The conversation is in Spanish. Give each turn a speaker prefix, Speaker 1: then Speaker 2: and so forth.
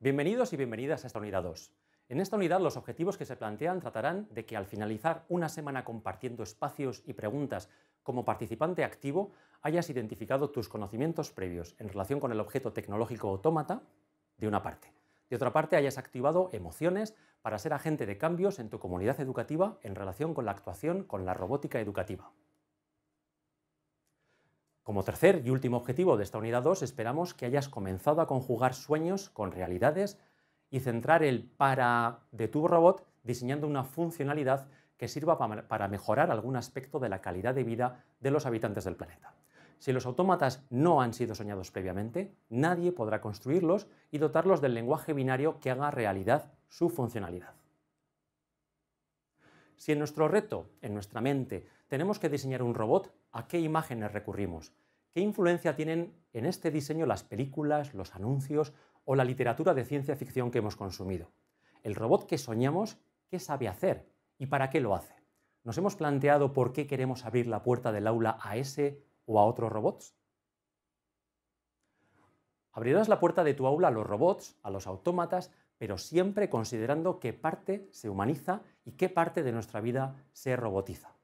Speaker 1: Bienvenidos
Speaker 2: y bienvenidas a esta unidad 2. En esta unidad los objetivos que se plantean tratarán de que al finalizar una semana compartiendo espacios y preguntas como participante activo hayas identificado tus conocimientos previos en relación con el objeto tecnológico autómata de una parte. De otra parte hayas activado emociones para ser agente de cambios en tu comunidad educativa en relación con la actuación con la robótica educativa. Como tercer y último objetivo de esta unidad 2, esperamos que hayas comenzado a conjugar sueños con realidades y centrar el para de tu robot diseñando una funcionalidad que sirva para mejorar algún aspecto de la calidad de vida de los habitantes del planeta. Si los autómatas no han sido soñados previamente, nadie podrá construirlos y dotarlos del lenguaje binario que haga realidad su funcionalidad. Si en nuestro reto, en nuestra mente, tenemos que diseñar un robot, ¿a qué imágenes recurrimos? ¿Qué influencia tienen en este diseño las películas, los anuncios o la literatura de ciencia ficción que hemos consumido? El robot que soñamos, ¿qué sabe hacer y para qué lo hace? ¿Nos hemos planteado por qué queremos abrir la puerta del aula a ese o a otros robots? Abrirás la puerta de tu aula a los robots, a los autómatas, pero siempre considerando qué parte se humaniza y qué parte de nuestra vida
Speaker 1: se robotiza.